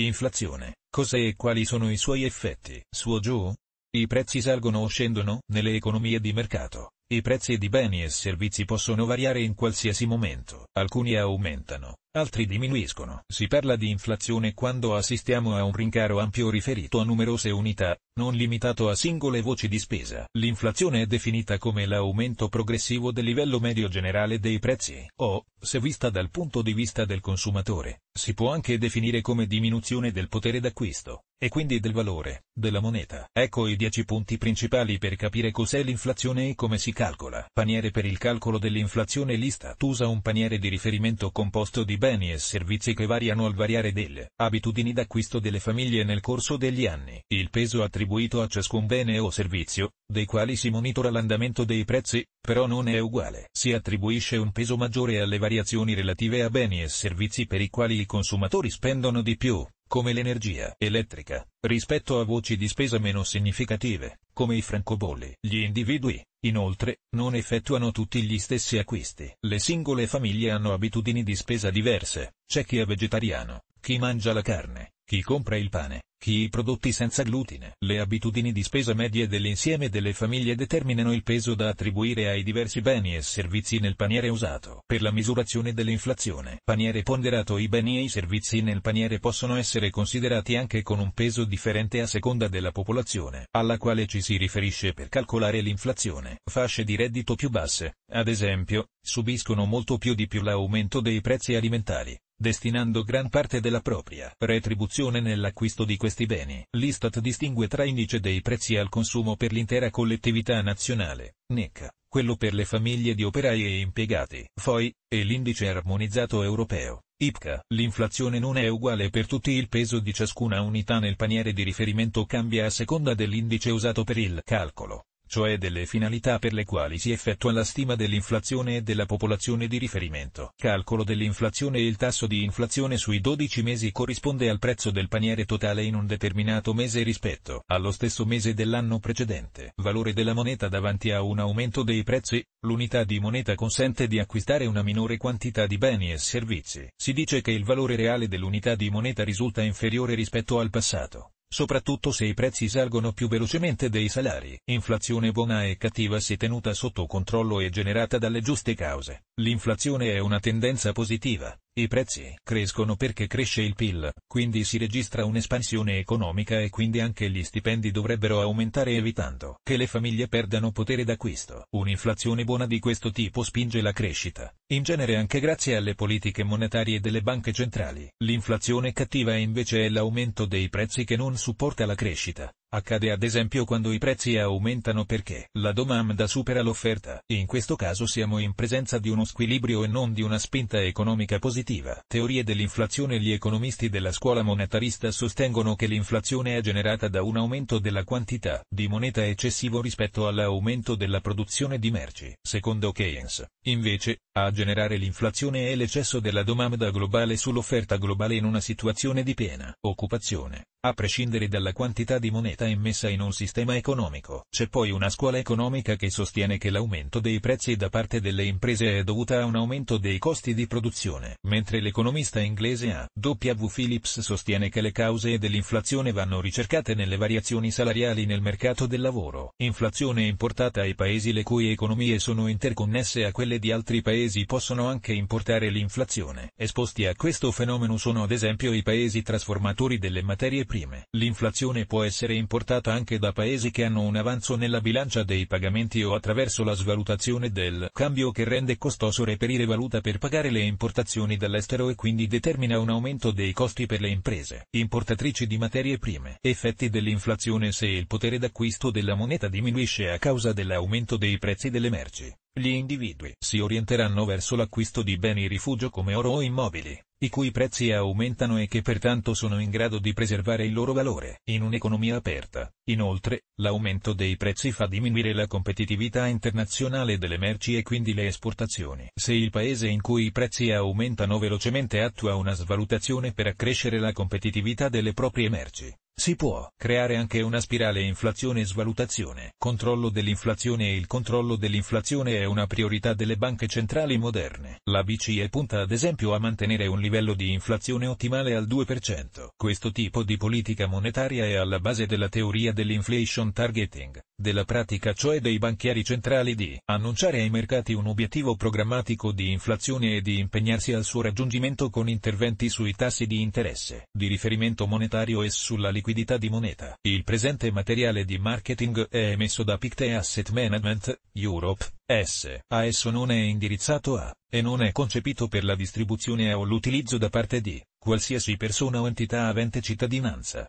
Inflazione, cos'è e quali sono i suoi effetti? Suo giù? I prezzi salgono o scendono nelle economie di mercato. I prezzi di beni e servizi possono variare in qualsiasi momento. Alcuni aumentano, altri diminuiscono. Si parla di inflazione quando assistiamo a un rincaro ampio riferito a numerose unità, non limitato a singole voci di spesa. L'inflazione è definita come l'aumento progressivo del livello medio generale dei prezzi, o, se vista dal punto di vista del consumatore, si può anche definire come diminuzione del potere d'acquisto, e quindi del valore, della moneta. Ecco i 10 punti principali per capire cos'è l'inflazione e come si calcola. Paniere per il calcolo dell'inflazione Lista. Tu usa un paniere di riferimento composto di beni e servizi che variano al variare delle abitudini d'acquisto delle famiglie nel corso degli anni. Il peso attribuito a ciascun bene o servizio, dei quali si monitora l'andamento dei prezzi, però non è uguale. Si attribuisce un peso maggiore alle variazioni relative a beni e servizi per i quali i consumatori spendono di più, come l'energia elettrica, rispetto a voci di spesa meno significative, come i francobolli. Gli individui, inoltre, non effettuano tutti gli stessi acquisti. Le singole famiglie hanno abitudini di spesa diverse, c'è chi è vegetariano, chi mangia la carne, chi compra il pane, chi i prodotti senza glutine. Le abitudini di spesa medie dell'insieme delle famiglie determinano il peso da attribuire ai diversi beni e servizi nel paniere usato. Per la misurazione dell'inflazione, paniere ponderato i beni e i servizi nel paniere possono essere considerati anche con un peso differente a seconda della popolazione, alla quale ci si riferisce per calcolare l'inflazione. Fasce di reddito più basse, ad esempio, subiscono molto più di più l'aumento dei prezzi alimentari, destinando gran parte della propria retribuzione nell'acquisto di questi questi beni. L'Istat distingue tra indice dei prezzi al consumo per l'intera collettività nazionale, NIC, quello per le famiglie di operai e impiegati, FOI, e l'indice armonizzato europeo. IPCA, l'inflazione non è uguale per tutti il peso di ciascuna unità nel paniere di riferimento cambia a seconda dell'indice usato per il calcolo cioè delle finalità per le quali si effettua la stima dell'inflazione e della popolazione di riferimento. Calcolo dell'inflazione Il tasso di inflazione sui 12 mesi corrisponde al prezzo del paniere totale in un determinato mese rispetto allo stesso mese dell'anno precedente. Valore della moneta davanti a un aumento dei prezzi, l'unità di moneta consente di acquistare una minore quantità di beni e servizi. Si dice che il valore reale dell'unità di moneta risulta inferiore rispetto al passato soprattutto se i prezzi salgono più velocemente dei salari. Inflazione buona e cattiva se tenuta sotto controllo e generata dalle giuste cause. L'inflazione è una tendenza positiva, i prezzi crescono perché cresce il PIL, quindi si registra un'espansione economica e quindi anche gli stipendi dovrebbero aumentare evitando che le famiglie perdano potere d'acquisto. Un'inflazione buona di questo tipo spinge la crescita, in genere anche grazie alle politiche monetarie delle banche centrali. L'inflazione cattiva invece è l'aumento dei prezzi che non supporta la crescita. Accade ad esempio quando i prezzi aumentano perché la domanda supera l'offerta. In questo caso siamo in presenza di uno squilibrio e non di una spinta economica positiva. Teorie dell'inflazione Gli economisti della scuola monetarista sostengono che l'inflazione è generata da un aumento della quantità di moneta eccessivo rispetto all'aumento della produzione di merci. Secondo Keynes, invece, a generare l'inflazione è l'eccesso della domanda globale sull'offerta globale in una situazione di piena occupazione, a prescindere dalla quantità di moneta stata immessa in un sistema economico. C'è poi una scuola economica che sostiene che l'aumento dei prezzi da parte delle imprese è dovuta a un aumento dei costi di produzione, mentre l'economista inglese A. W. Phillips sostiene che le cause dell'inflazione vanno ricercate nelle variazioni salariali nel mercato del lavoro. Inflazione importata ai paesi le cui economie sono interconnesse a quelle di altri paesi possono anche importare l'inflazione. Esposti a questo fenomeno sono ad esempio i paesi trasformatori delle materie prime. L'inflazione può essere importata portata anche da paesi che hanno un avanzo nella bilancia dei pagamenti o attraverso la svalutazione del cambio che rende costoso reperire valuta per pagare le importazioni dall'estero e quindi determina un aumento dei costi per le imprese, importatrici di materie prime. Effetti dell'inflazione Se il potere d'acquisto della moneta diminuisce a causa dell'aumento dei prezzi delle merci, gli individui si orienteranno verso l'acquisto di beni rifugio come oro o immobili, i cui prezzi aumentano e che pertanto sono in grado di preservare il loro valore. In un'economia aperta, inoltre, l'aumento dei prezzi fa diminuire la competitività internazionale delle merci e quindi le esportazioni. Se il paese in cui i prezzi aumentano velocemente attua una svalutazione per accrescere la competitività delle proprie merci, si può creare anche una spirale inflazione-svalutazione. Controllo dell'inflazione e il controllo dell'inflazione è una priorità delle banche centrali moderne. La BCE punta ad esempio a mantenere un livello di inflazione ottimale al 2%. Questo tipo di politica monetaria è alla base della teoria dell'inflation targeting, della pratica cioè dei banchieri centrali di annunciare ai mercati un obiettivo programmatico di inflazione e di impegnarsi al suo raggiungimento con interventi sui tassi di interesse, di riferimento monetario e sulla liquidità di moneta. Il presente materiale di marketing è emesso da Pictet Asset Management, Europe, S. A esso non è indirizzato a, e non è concepito per la distribuzione o l'utilizzo da parte di, qualsiasi persona o entità avente cittadinanza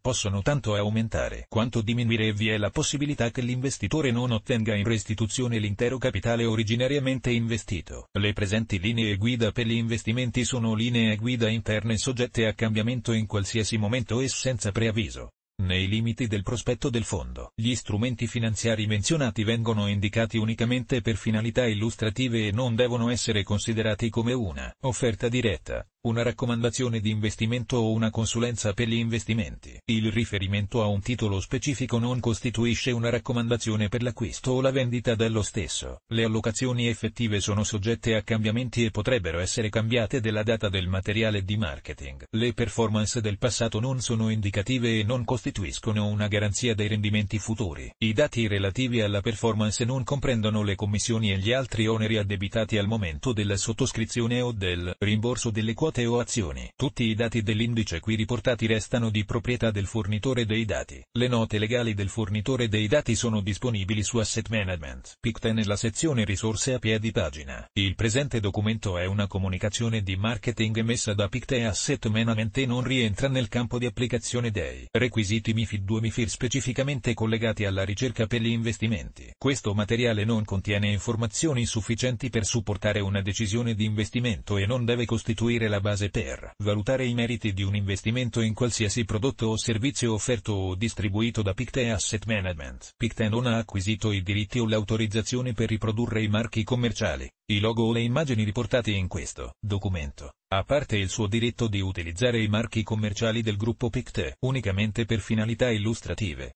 possono tanto aumentare quanto diminuire e vi è la possibilità che l'investitore non ottenga in restituzione l'intero capitale originariamente investito. Le presenti linee guida per gli investimenti sono linee guida interne soggette a cambiamento in qualsiasi momento e senza preavviso nei limiti del prospetto del fondo. Gli strumenti finanziari menzionati vengono indicati unicamente per finalità illustrative e non devono essere considerati come una offerta diretta, una raccomandazione di investimento o una consulenza per gli investimenti. Il riferimento a un titolo specifico non costituisce una raccomandazione per l'acquisto o la vendita dello stesso. Le allocazioni effettive sono soggette a cambiamenti e potrebbero essere cambiate della data del materiale di marketing. Le performance del passato non sono indicative e non costituiscono costituiscono una garanzia dei rendimenti futuri. I dati relativi alla performance non comprendono le commissioni e gli altri oneri addebitati al momento della sottoscrizione o del rimborso delle quote o azioni. Tutti i dati dell'indice qui riportati restano di proprietà del fornitore dei dati. Le note legali del fornitore dei dati sono disponibili su Asset Management. PICTE nella sezione risorse a piedi pagina. Il presente documento è una comunicazione di marketing emessa da PICTE Asset Management e non rientra nel campo di applicazione dei requisiti siti MIFID2 MIFIR specificamente collegati alla ricerca per gli investimenti. Questo materiale non contiene informazioni sufficienti per supportare una decisione di investimento e non deve costituire la base per valutare i meriti di un investimento in qualsiasi prodotto o servizio offerto o distribuito da Picte Asset Management. Pictet non ha acquisito i diritti o l'autorizzazione per riprodurre i marchi commerciali, i logo o le immagini riportate in questo documento a parte il suo diritto di utilizzare i marchi commerciali del gruppo Pictet unicamente per finalità illustrative.